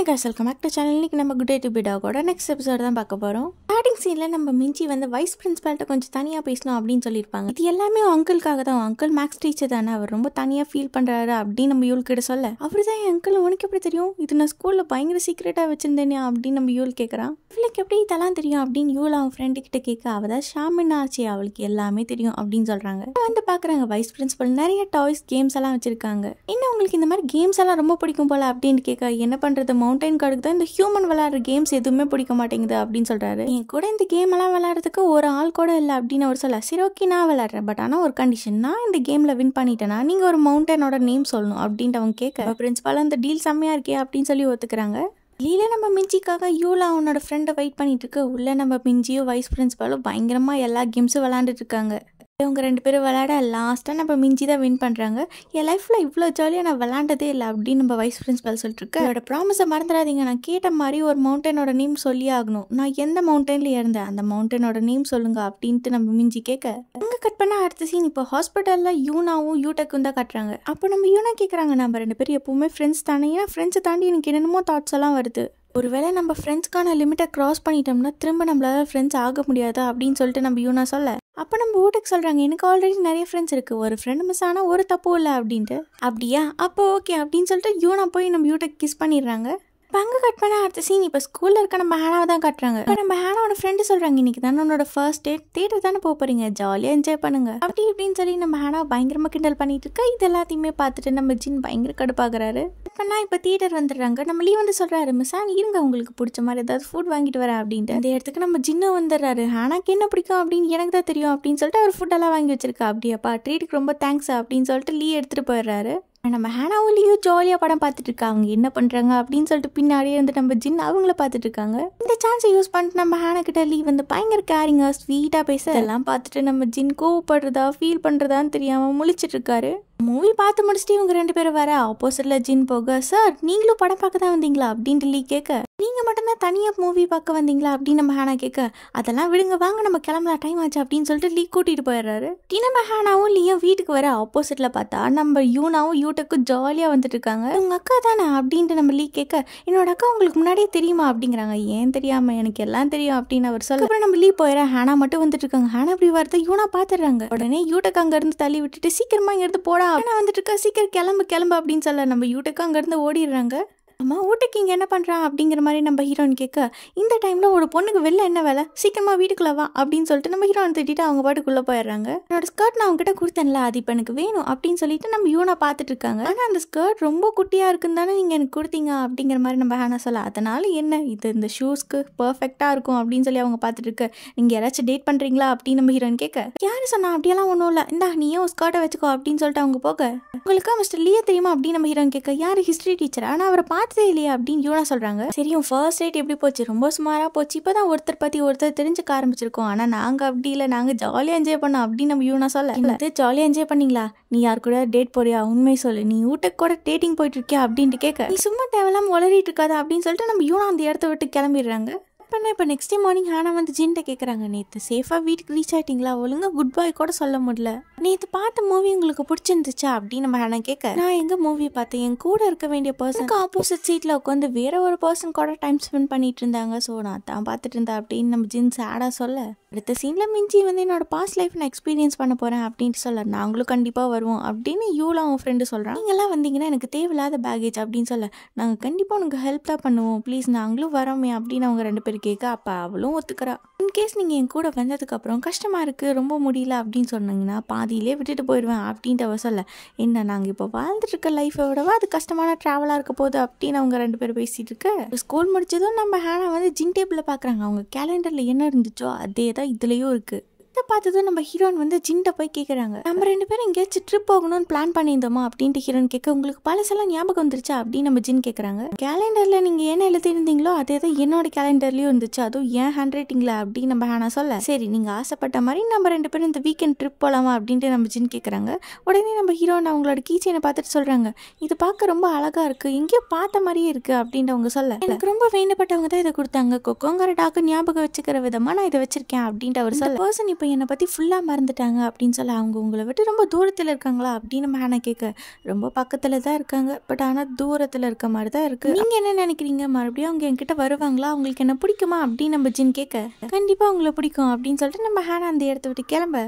hi guys welcome back to channel இன்றைக்கி நம்ம good day to பிடாவோட நெக்ஸ்ட் எபிசோட் தான் பார்க்க போகிறோம் ஸ்டார்டிங் சீனில் நம்ம மிஞ்சி வந்து வைஸ் பிரின்ஸிபால்கிட்ட கொஞ்சம் தனியாக பேசணும் அப்படின்னு சொல்லியிருப்பாங்க இது எல்லாமே அங்கிள்காக தான் அங்கிள் மேக்ஸ் டீச்சர் தானே அவர் ரொம்ப தனியாக ஃபீல் பண்ணுறாரு அப்படின்னு நம்ம யூல் கிட்ட சொல்ல அவர் தான் என் அங்கிள் உனக்கு எப்படி தெரியும் இது நான் ஸ்கூலில் பயங்கர சீக்ரெட்டாக வச்சிருந்தேனே அப்படின்னு நம்ம யூல் கேட்குறான் இவளுக்கு எப்படி இதெல்லாம் தெரியும் அப்படின்னு யூல் அவன் ஃப்ரெண்டு கிட்ட கேட்க அவ தான் ஷாமின் ஆச்சு அவளுக்கு எல்லாமே தெரியும் அப்படின்னு சொல்கிறாங்க வந்து பார்க்குறாங்க வைஸ் பிரின்ஸிபல் நிறைய டாய்ஸ் கேம்ஸ் எல்லாம் வச்சுருக்காங்க என்ன உங்களுக்கு இந்த மாதிரி கேம்ஸ் எல்லாம் ரொம்ப பிடிக்கும் போல அப்படின்னு கேட்க என்ன பண்ணுறது மவுண்டைன் கார்டுக்கு தான் இந்த ஹியூமன் விளையாடுற கேம்ஸ் எதுவுமே பிடிக்க மாட்டேங்குது அப்படின்னு சொல்கிறாரு என் கூட இந்த கேமெல்லாம் விளாட்றதுக்கு ஒரு ஆள் கூட இல்லை அப்படின்னு அவர் சொல்லலாம் சரி ஓகே நான் விளாட்றேன் பட் ஆனால் ஒரு கண்டிஷன் நான் இந்த கேமில் வின் பண்ணிட்டேன்னா நீங்கள் ஒரு மவுண்டனோட நேம் சொல்லணும் அப்படின்ட்டு அவங்க கேட்க பிரின்ஸிபால் அந்த டீல் செம்மையாக இருக்கே அப்படின்னு சொல்லி ஒத்துக்கிறாங்க வெளியில நம்ம மிஞ்சிக்காக யூலா அவனோட ஃப்ரெண்டை வெயிட் பண்ணிட்டு இருக்கு உள்ளே நம்ம மிஞ்சியும் வைஸ் பிரின்ஸிபாலும் பயங்கரமாக எல்லா கேம்ஸும் விளாண்டுட்டு இருக்காங்க இவங்க ரெண்டு பேரும் விளையாட லாஸ்ட்டாக நம்ம மிஞ்சி தான் வின் பண்ணுறாங்க என் லைஃப்பில் இவ்வளோ ஜாலியாக நான் விளாண்டதே இல்லை அப்படின்னு நம்ம வைஸ் பிரின்சிபல் சொல்லிட்டுருக்கு அதோட ப்ராமிஸை மறந்துடாதீங்க நான் கேட்ட மாதிரி ஒரு மவுண்டனோட நேம் சொல்லி ஆகணும் நான் எந்த மவுண்டனில் இருந்தேன் அந்த மவுண்டனோட நேம் சொல்லுங்க அப்படின்ட்டு நம்ம மிஞ்சி கேட்க அங்கே கட் பண்ணால் அடுத்த சீன் இப்போ ஹாஸ்பிட்டலில் யூனாவும் யூடெக்கும் தான் கட்டுறாங்க அப்போ நம்ம யூனா கேட்குறாங்க நம்ம ரெண்டு பேரும் எப்போவுமே ஃப்ரெண்ட்ஸ் தானே ஏன்னா ஃப்ரெண்ட்ஸை தாண்டி எனக்கு என்னென்னமோ தாட்ஸ் எல்லாம் வருது ஒருவேளை நம்ம ஃப்ரெண்ட்ஸ்க்கான லிமிட்டை க்ராஸ் பண்ணிட்டோம்னா திரும்ப நம்மளால் ஃப்ரெண்ட்ஸ் ஆக முடியாதா அப்படின்னு சொல்லிட்டு நம்ம யூனா சொல்ல அப்போ நம்ம வீட்டுக்கு சொல்கிறாங்க எனக்கு ஆல்ரெடி நிறைய ஃப்ரெண்ட்ஸ் இருக்குது ஒரு ஃப்ரெண்டு மிஸ் ஆனால் ஒரு தப்பும் இல்லை அப்படின்ட்டு அப்படியா அப்போ ஓகே அப்படின்னு சொல்லிட்டு யூனா போய் நம்ம யூட்டை கிஸ் பண்ணிடுறாங்க பங்கு கட் பண்ண அடுத்த சீன் இப்போ ஸ்கூலில் இருக்க நம்ம ஹேனாவை தான் கட்டுறாங்க இப்போ நம்ம ஹேனாவோட ஃப்ரெண்டு சொல்கிறாங்க இன்றைக்கி தானே உன்னோட ஃபர்ஸ்ட் டேட் தேட்டர் தானே போக போகிறீங்க ஜாலியாக என்ஜாய் பண்ணுங்க அப்படி இப்படின்னு சொல்லி நம்ம ஹேனாவை பயங்கரமாக கிண்டல் பண்ணிட்டு இருக்கா இது எல்லாத்தையுமே பார்த்துட்டு நம்ம ஜின் பயங்கர கடுப்பாகிறாரு பண்ணால் இப்போ தியேட்டர் வந்துடுறாங்க நம்ம லீவ் வந்து சொல்கிறாரு மிஸ்ஸான் இருங்க உங்களுக்கு பிடிச்ச மாதிரி ஏதாவது ஃபுட் வாங்கிட்டு வர அப்படின்ட்டு அந்த இடத்துக்கு நம்ம ஜின்னு வந்துடுறாரு ஹானாக்கு என்ன பிடிக்கும் அப்படின்னு எனக்கு தான் தெரியும் அப்படின்னு சொல்லிட்டு அவர் ஃபுட்டெல்லாம் வாங்கி வச்சிருக்கா அப்படியாப்பா ட்ரீட்டுக்கு ரொம்ப தேங்க்ஸ் அப்படின்னு சொல்லிட்டு லீ எடுத்துகிட்டு போயிடுறாரு நம்ம ஹேனாவும் லீவ் ஜாலியாக படம் பார்த்துட்டு அவங்க என்ன பண்ணுறாங்க அப்படின்னு சொல்லிட்டு பின்னாடியே வந்து நம்ம ஜின் அவங்கள பார்த்துட்டு இருக்காங்க இந்த சான்ஸை யூஸ் பண்ணிட்டு நம்ம ஹேனா கிட்ட லீவ் வந்து பயங்கர கேரிங்காக ஸ்வீட்டாக பேச எல்லாம் பார்த்துட்டு நம்ம ஜின் கோவப்படுறதா ஃபீல் பண்ணுறதான்னு தெரியாமல் முழிச்சிட்டு இருக்காரு மூவி பார்த்து முடிச்சுட்டு இவங்க ரெண்டு பேரும் வர ஆப்போசிட்டில் ஜின் போக சார் நீங்களும் படம் பார்க்க தான் வந்தீங்களா அப்படின்ட்டு டெல்லி கேட்க நீங்கள் மட்டும்தான் தனியாக மூவி பார்க்க வந்தீங்களா அப்படின்னு நம்ம ஹேனா கேட்க அதெல்லாம் விடுங்க வாங்க நம்ம கிளம்பலாம் டைம் ஆச்சு அப்படின்னு சொல்லிட்டு லீ கூட்டிகிட்டு போயிடுறாரு நம்ம ஹேனாவும் லீயும் வீட்டுக்கு வர ஆப்போசிட்டில் பார்த்தா நம்ம யூனாவும் யூடக்கும் ஜாலியாக வந்துட்டு இருக்காங்க உங்கள் அக்கா தானே அப்படின்ட்டு நம்ம லீ கேட்க என்னோட அக்கா உங்களுக்கு முன்னாடியே தெரியுமா அப்படிங்கிறாங்க ஏன் தெரியாமல் எனக்கு எல்லாம் தெரியும் அப்படின்னு அவர் சொல்ல அப்புறம் நம்ம லீ போயிட ஹேனா மட்டும் வந்துட்டு இருக்காங்க ஹேனா அப்படி வரத யூனா பார்த்துடுறாங்க உடனே யூட்டக் அங்கேருந்து தள்ளி விட்டுட்டு சீக்கிரமாக இங்கேருந்து போடா ஹேனா வந்துட்டு இருக்கா சீக்கிரம் கிளம்பு கிளம்பு அப்படின்னு சொல்ல நம்ம யூட்டக்கு அங்கேருந்து ஓடிடுறாங்க அம்மா ஊட்டிக்கு இங்கே என்ன பண்ணுறா அப்படிங்கிற மாதிரி நம்ம ஹீரோயின் கேட்க இந்த டைமில் ஒரு பொண்ணுக்கு வெளில என்ன வேலை சீக்கிரமாக வீட்டுக்குள்ளே வா அப்படின்னு சொல்லிட்டு நம்ம ஹீரோயின் திட்டிட்டு அவங்க பாட்டுக்குள்ளே போயிடுறாங்க என்னோட ஸ்கர்ட் நான் அவங்ககிட்ட கொடுத்தேன்ல அது இப்போ எனக்கு வேணும் அப்படின்னு சொல்லிட்டு நம்ம யூனா பார்த்துட்டு இருக்காங்க ஆனால் அந்த ஸ்கர்ட் ரொம்ப குட்டியாக இருக்குன்னு தானே நீங்கள் எனக்கு கொடுத்தீங்க அப்படிங்கிற மாதிரி நம்ம ஹேனா சொல்ல அதனால என்ன இது இந்த ஷூஸ்க்கு பர்ஃபெக்டாக இருக்கும் அப்படின்னு சொல்லி அவங்க பார்த்துட்டு இருக்க நீங்கள் யாராச்சும் டேட் பண்ணுறீங்களா அப்படின்னு நம்ம ஹீரோயின் கேட்க யார் சொன்னா அப்படியெல்லாம் ஒன்றும் இல்லை இந்தா நீயும் ஸ்கர்ட்டை வச்சுக்கோ அப்படின்னு சொல்லிட்டு அவங்க போக உங்களுக்கு மிஸ்டர் லியா தெரியுமா அப்படின்னு நம்ம ஹீரோயின் கேட்க யார் ஹிஸ்ட்ரி டீச்சர் ஆனால் அவரை பார்த்து பார்த்ததே இல்லையா அப்படின்னு யூனா சொல்கிறாங்க சரி உன் ஃபர்ஸ்ட் டேட் எப்படி போச்சு ரொம்ப சுமாராக போச்சு இப்போ தான் ஒருத்தர் பற்றி ஒருத்தர் தெரிஞ்சுக்க ஆரம்பிச்சிருக்கோம் ஆனால் நாங்கள் அப்படி இல்லை நாங்கள் ஜாலியாக என்ஜாய் பண்ணோம் அப்படின்னு நம்ம யூனா சொல்ல இல்லை ஜாலியாக என்ஜாய் பண்ணீங்களா நீ யார் கூட டேட் போறியா உண்மை சொல்லு நீ ஊட்டக்கு கூட டேட்டிங் போயிட்டு இருக்கியா அப்படின்ட்டு கேட்க நீ சும்மா தேவையில்லாமல் உளறிட்டு இருக்காது அப்படின்னு சொல்லிட்டு நம்ம யூனா அந்த இடத்த விட்டு கிளம்பிடுறாங்க பண்ணால் இப்போ நெக்ஸ்ட் டே மார்னிங் ஹானா வந்து ஜீன்ட்ட கேட்குறாங்க நேற்று சேஃபாக வீட்டுக்கு ரீச் ஆகிட்டீங்களா ஒழுங்காக குட் பாய் கூட சொல்ல முடியல நேற்று பார்த்த மூவி உங்களுக்கு பிடிச்சிருந்துச்சா அப்படின்னு நம்ம ஹானா கேட்க நான் எங்கே மூவி பார்த்தேன் என் கூட இருக்க வேண்டிய பர்சனுக்கு ஆப்போசிட் சீட்டில் உட்காந்து வேற ஒரு பர்சன் கூட டைம் ஸ்பெண்ட் பண்ணிட்டு இருந்தாங்க ஸோ நான் தான் பார்த்துட்டு இருந்தேன் அப்படின்னு நம்ம ஜீன்ஸ் ஆடாக சொல்ல அடுத்த சீனில் மிஞ்சி வந்து என்னோட பாஸ்ட் லைஃப் நான் எக்ஸ்பீரியன்ஸ் பண்ண போகிறேன் அப்படின்ட்டு சொல்ல நாங்களும் கண்டிப்பாக வருவோம் அப்படின்னு யூலாம் உன் ஃப்ரெண்டு சொல்கிறான் நீங்கள்லாம் வந்தீங்கன்னா எனக்கு தேவையில்லாத பேகேஜ் அப்படின்னு சொல்ல நாங்கள் கண்டிப்பாக உனக்கு ஹெல்ப் தான் பண்ணுவோம் ப்ளீஸ் நாங்களும் வரோமே அப்படின்னு அவங்க ரெண்டு பேர் கேட்க அப்போ அவளும் ஒத்துக்கிறா இன்கேஸ் நீங்கள் என் கூட வந்ததுக்கப்புறம் கஷ்டமாக இருக்குது ரொம்ப முடியல அப்படின்னு சொன்னீங்கன்னா பாதியிலே விட்டுட்டு போயிடுவேன் அப்படின்ட்டு அவள் சொல்ல என்ன நாங்கள் இப்போ இருக்க லைஃப்பை விடவா அது கஷ்டமான ட்ராவலாக இருக்க போது அப்படின்னு அவங்க ரெண்டு பேர் பேசிகிட்டு இருக்கு ஸ்கூல் முடிச்சதும் நம்ம ஹேனா வந்து ஜின் டேபிளில் பார்க்குறாங்க அவங்க கேலண்டரில் என்ன இருந்துச்சோ அதே தான் பார்த்தா இதுலேயும் இருக்குது இதை பார்த்ததும் நம்ம ஹீரோயின் வந்து ஜிண்டை போய் கேட்குறாங்க நம்ம ரெண்டு பேரும் எங்கேயாச்சும் ட்ரிப் போகணும்னு பிளான் பண்ணியிருந்தோமா அப்படின்ட்டு ஹீரோயின் கேட்க உங்களுக்கு பழசெல்லாம் ஞாபகம் வந்துருச்சா அப்படின்னு நம்ம ஜின் கேட்குறாங்க கேலண்டரில் நீங்கள் என்ன எழுதியிருந்தீங்களோ அதே தான் என்னோட கேலண்டர்லேயும் இருந்துச்சு அதுவும் ஏன் ஹேண்ட் ரைட்டிங்கில் அப்படின்னு நம்ம ஹேனா சொல்ல சரி நீங்கள் ஆசைப்பட்ட மாதிரி நம்ம ரெண்டு பேரும் இந்த வீக்கெண்ட் ட்ரிப் போகலாமா அப்படின்ட்டு நம்ம ஜின் கேட்குறாங்க உடனே நம்ம ஹீரோயின் அவங்களோட கீச்சனை பார்த்துட்டு சொல்கிறாங்க இது பார்க்க ரொம்ப அழகாக இருக்குது எங்கேயோ பார்த்த மாதிரியே இருக்குது அப்படின்ட்டு அவங்க சொல்ல எனக்கு ரொம்ப வேண்டப்பட்டவங்க தான் இதை கொடுத்தாங்க கொக்கோங்கரடாக்கு டாக்கு ஞாபகம் வச்சுக்கிற விதமாக நான் இதை வச்சிருக்கேன் அப்படின்ட்டு அவர் சொல்ல பர்சன் இப்போ என்னை பற்றி ஃபுல்லாக மறந்துட்டாங்க அப்படின்னு சொல்லி அவங்க உங்களை விட்டு ரொம்ப தூரத்தில் இருக்காங்களா அப்படின்னு மேனை கேட்க ரொம்ப பக்கத்தில் தான் இருக்காங்க பட் ஆனால் தூரத்தில் இருக்க மாதிரி தான் இருக்குது நீங்கள் என்ன நினைக்கிறீங்க மறுபடியும் அவங்க என்கிட்ட வருவாங்களா அவங்களுக்கு என்ன பிடிக்குமா அப்படின்னு நம்ம ஜின் கேட்க கண்டிப்பாக அவங்கள பிடிக்கும் அப்படின்னு சொல்லிட்டு நம்ம ஹேனா அந்த இடத்த விட்டு கிளம்ப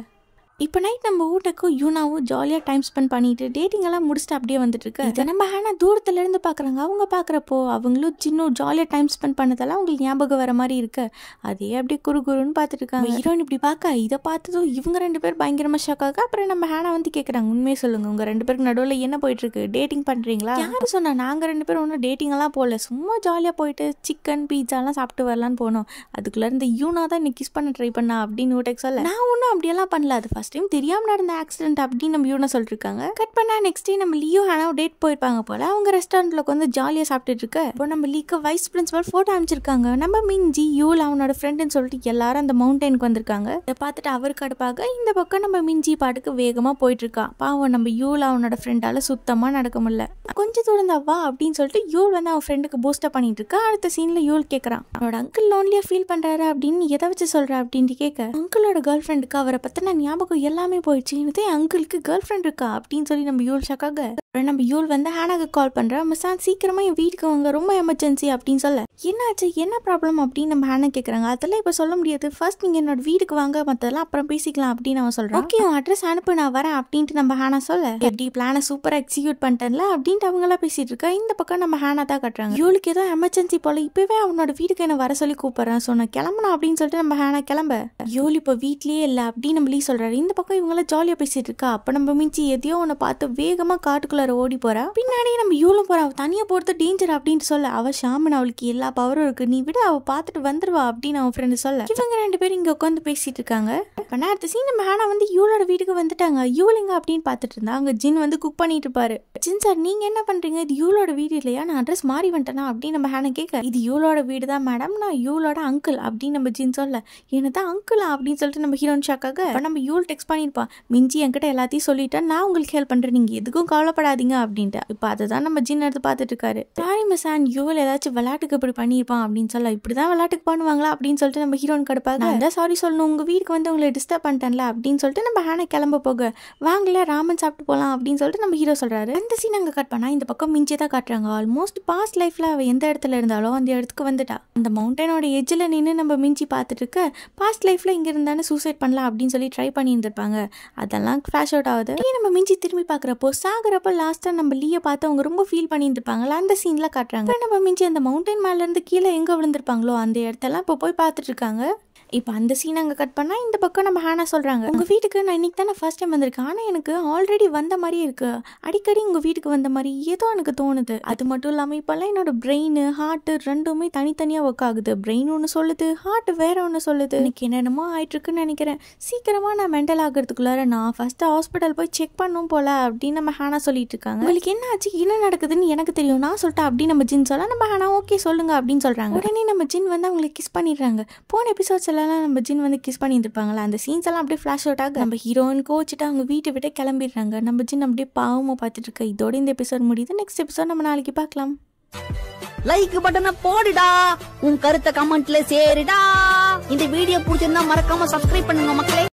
இப்போ நைட் நம்ம ஊட்டக்கும் யூனாவும் ஜாலியாக டைம் ஸ்பெண்ட் பண்ணிட்டு டேட்டிங் எல்லாம் முடிச்சுட்டு அப்படியே வந்துட்டு இருக்கு இதை நம்ம ஆனால் தூரத்துல இருந்து பார்க்குறாங்க அவங்க பார்க்குறப்போ அவங்களும் சின்ன ஜாலியாக டைம் ஸ்பெண்ட் பண்ணதெல்லாம் அவங்களுக்கு ஞாபகம் வர மாதிரி இருக்கு அதே அப்படியே குறு குருன்னு பார்த்துட்டு இருக்காங்க ஹீரோயின் இப்படி பார்க்க இதை பார்த்ததும் இவங்க ரெண்டு பேர் பயங்கரமாக ஷாக்காக அப்புறம் நம்ம ஹேனா வந்து கேட்குறாங்க உண்மையை சொல்லுங்க உங்க ரெண்டு பேருக்கு நடுவில் என்ன போயிட்டு இருக்கு டேட்டிங் பண்ணுறீங்களா யாரும் சொன்னா நாங்கள் ரெண்டு பேரும் ஒன்றும் டேட்டிங் எல்லாம் போகல சும்மா ஜாலியாக போயிட்டு சிக்கன் பீட்சாலாம் சாப்பிட்டு வரலான்னு போனோம் அதுக்குள்ளே இருந்து யூனா தான் இன்னைக்கு கிஸ் பண்ண ட்ரை பண்ணா அப்படின்னு ஊட்டெக் சொல்ல நான் ஒன்றும் அப்படியெல்லாம் பண்ணல அது ஃபஸ்ட் டைம் தெரியாமல் நடந்த ஆக்சிடென்ட் அப்படின்னு நம்ம யூனா சொல்லிருக்காங்க கட் பண்ணா நெக்ஸ்ட் டே நம்ம லியோ ஆனால் டேட் போயிருப்பாங்க போல அவங்க ரெஸ்டாரண்ட்டில் உட்காந்து ஜாலியாக சாப்பிட்டுட்டு இருக்க இப்போ நம்ம லீக்கு வைஸ் பிரின்சிபல் ஃபோட்டோ அமைச்சிருக்காங்க நம்ம மின்ஜி யூல் அவனோட ஃப்ரெண்டுன்னு சொல்லிட்டு எல்லாரும் அந்த மவுண்டனுக்கு வந்திருக்காங்க இதை பார்த்துட்டு அவருக்கு அடுப்பாக இந்த பக்கம் நம்ம மிஞ்சி பாட்டுக்கு வேகமாக போயிட்டு இருக்கான் பாவம் நம்ம யூல் அவனோட ஃப்ரெண்டால சுத்தமாக நடக்க முடியல கொஞ்சம் தூரம் தான் வா அப்படின்னு சொல்லிட்டு யூல் வந்து அவன் ஃப்ரெண்டுக்கு பூஸ்டப் பண்ணிட்டு இருக்கா அடுத்த சீன்ல யூல் கேக்குறான் அவனோட அங்கிள் லோன்லியா ஃபீல் பண்றாரு அப்படின்னு எதை வச்சு சொல்ற அப்படின்னு கேட்க அங்கிளோட கேர்ள் ஃப்ரெண்டுக்கு அவரை பத்தின ஞாபகம் எல்லாமே போயிடுச்சு அங்கிளுக்கு கேர்ள் ஃப்ரெண்ட் இருக்கா அப்படின்னு சொல்லி நம்ம யூல் ஷாக்காக நம்ம யூல் வந்து ஹேனாக்கு கால் பண்ணுறா மிஸ்ஸான் சீக்கிரமாக என் வீட்டுக்கு வாங்க ரொம்ப எமர்ஜென்சி அப்படின்னு சொல்ல என்னாச்சு என்ன ப்ராப்ளம் அப்படின்னு நம்ம ஹேனா கேட்குறாங்க அதெல்லாம் இப்போ சொல்ல முடியாது ஃபர்ஸ்ட் நீங்கள் என்னோட வீட்டுக்கு வாங்க மற்றதெல்லாம் அப்புறம் பேசிக்கலாம் அப்படின்னு அவன் சொல்கிறான் ஓகே அட்ரஸ் அனுப்பு நான் வரேன் அப்படின்ட்டு நம்ம ஹேனா சொல்ல எப்படி பிளானை சூப்பராக எக்ஸிக்யூட் பண்ணிட்டேன்ல அப்படின்ட்டு அவங்களாம் பேசிட்டு இருக்கா இந்த பக்கம் நம்ம ஹேனா தான் கட்டுறாங்க யூலுக்கு ஏதோ எமர்ஜென்சி போல இப்போவே அவனோட வீட்டுக்கு என்ன வர சொல்லி கூப்பிட்றேன் ஸோ நான் கிளம்பணும் அப்படின்னு சொல்லிட்டு நம்ம ஹேனா கிளம்ப யூல் இப்போ வீட்லேயே இல்லை அப்படின்னு நம்ம லீ சொல்கிறாரு இந்த பக்கம் இவங்களாம் ஜாலியாக பேசிட்டு இருக்கா அப்போ நம்ம மிஞ்சி எதையோ ஒன்று பார்த்து வேகமாக காட்டுக்குள்ள ரூம்குள்ளார ஓடி போறா பின்னாடியே நம்ம இவ்வளோ போறா அவள் தனியாக போகிறது டேஞ்சர் அப்படின்னு சொல்ல அவள் ஷாமன் அவளுக்கு எல்லா பவரும் இருக்கு நீ விட அவள் பார்த்துட்டு வந்துடுவா அப்படின்னு அவன் ஃப்ரெண்டு சொல்ல இவங்க ரெண்டு பேரும் இங்கே உட்காந்து பேசிட்டு இருக்காங்க பண்ண அடுத்த சீன் நம்ம ஹானா வந்து இவளோட வீட்டுக்கு வந்துட்டாங்க யூலிங்க அப்படின்னு பார்த்துட்டு இருந்தா அங்கே ஜின் வந்து குக் பண்ணிட்டு இருப்பாரு ஜின் சார் நீங்க என்ன பண்ணுறீங்க இது இவளோட வீடு இல்லையா நான் அட்ரஸ் மாறி வந்துட்டேனா அப்படின்னு நம்ம ஹானை கேட்க இது யூலோட வீடு தான் மேடம் நான் யூலோட அங்கிள் அப்படின்னு நம்ம ஜின் சொல்ல என்னதான் அங்கிளா அப்படின்னு சொல்லிட்டு நம்ம ஹீரோன் ஷாக்காக நம்ம யூல் டெக்ஸ்ட் பண்ணியிருப்பான் மிஞ்சி என்கிட்ட எல்லாத்தையும் சொல்லிட்டா நான் உங்களுக்கு ஹெல்ப் பண்ணுறேன் நீங்கள் எதுக்கும் கவலைப்படாது விளையாடாதீங்க அப்படின்ட்டு இப்போ அதை தான் நம்ம ஜின் எடுத்து பார்த்துட்டு இருக்காரு தாரி மசான் யூவில் ஏதாச்சும் விளையாட்டுக்கு இப்படி பண்ணியிருப்பான் அப்படின்னு சொல்ல இப்படி தான் விளையாட்டுக்கு பண்ணுவாங்களா அப்படின்னு சொல்லிட்டு நம்ம ஹீரோன் கடுப்பாங்க அதான் சாரி சொல்லணும் உங்கள் வீட்டுக்கு வந்து உங்களை டிஸ்டர்ப் பண்ணிட்டேன்ல அப்படின்னு சொல்லிட்டு நம்ம ஹேனை கிளம்ப போக வாங்கல ராமன் சாப்பிட்டு போகலாம் அப்படின்னு சொல்லிட்டு நம்ம ஹீரோ சொல்கிறாரு அந்த சீன் அங்கே கட் பண்ணால் இந்த பக்கம் மிஞ்சி தான் காட்டுறாங்க ஆல்மோஸ்ட் பாஸ்ட் லைஃப்பில் அவள் எந்த இடத்துல இருந்தாலும் அந்த இடத்துக்கு வந்துட்டா அந்த மவுண்டனோட எஜ்ஜில் நின்று நம்ம மிஞ்சி பார்த்துட்டு இருக்க பாஸ்ட் லைஃப்பில் இங்கே இருந்தானே சூசைட் பண்ணலாம் அப்படின்னு சொல்லி ட்ரை பண்ணியிருந்திருப்பாங்க அதெல்லாம் ஃப்ளாஷ் அவுட் ஆகுது நம்ம மிஞ்சி திரும்பி பார்க்குறப்போ சாகிறப்ப லாஸ்ட்டாக நம்ம லீயை பார்த்து அவங்க ரொம்ப ஃபீல் பண்ணியிருந்துருப்பாங்களா அந்த சீன்லாம் காட்டுறாங்க நம்ம மிஞ்சி அந்த மவுண்டன் மேலேருந்து கீழே எங்கே விழுந்திருப்பாங்களோ அந்த இடத்தெல்லாம் இப்போ போய் இருக்காங்க இப்போ அந்த சீன் அங்கே கட் பண்ணால் இந்த பக்கம் நம்ம ஹேனா சொல்கிறாங்க உங்கள் வீட்டுக்கு நான் இன்றைக்கி தானே ஃபஸ்ட் டைம் வந்திருக்கேன் ஆனால் எனக்கு ஆல்ரெடி வந்த மாதிரி இருக்குது அடிக்கடி உங்கள் வீட்டுக்கு வந்த மாதிரி ஏதோ எனக்கு தோணுது அது மட்டும் இல்லாமல் இப்போல்லாம் என்னோட பிரெயின் ஹார்ட்டு ரெண்டுமே தனித்தனியாக ஒர்க் ஆகுது பிரெயின் ஒன்று சொல்லுது ஹார்ட் வேற ஒன்று சொல்லுது எனக்கு என்னென்னமோ ஆயிட்டுருக்குன்னு நினைக்கிறேன் சீக்கிரமாக நான் மென்டல் ஆகிறதுக்குள்ளார நான் ஃபஸ்ட்டு ஹாஸ்பிட்டல் போய் செக் பண்ணும் போல அப்படின்னு நம்ம ஹேனா சொல்லிட்டு இருக்காங்க உங்களுக்கு என்ன ஆச்சு என்ன நடக்குதுன்னு எனக்கு தெரியும் நான் சொல்லிட்டேன் அப்படி நம்ம ஜின் சொல்ல நம்ம ஹேனா ஓகே சொல்லுங்க அப்படின்னு சொல்கிறாங்க உடனே நம்ம ஜின் வந்து அவங்களை கிஸ் பண்ணிடுறாங்க போன எபிசோட்ஸ் படம்லாம் நம்ம ஜின் வந்து கிஸ் பண்ணி இருப்பாங்களா அந்த சீன்ஸ் எல்லாம் அப்படியே ஃப்ளாஷ் அவுட் ஆக நம்ம ஹீரோயின் கோச்சிட்டு அவங்க வீட்டை விட்டு கிளம்பிடுறாங்க நம்ம ஜின் அப்படியே பாவமாக பார்த்துட்டு இருக்க இதோட இந்த எபிசோட் முடியுது நெக்ஸ்ட் எபிசோட் நம்ம நாளைக்கு பார்க்கலாம் லைக் பட்டனை போடுடா உன் கருத்தை கமெண்ட்ல சேருடா இந்த வீடியோ பிடிச்சிருந்தா மறக்காம சப்ஸ்கிரைப் பண்ணுங்க மக்களே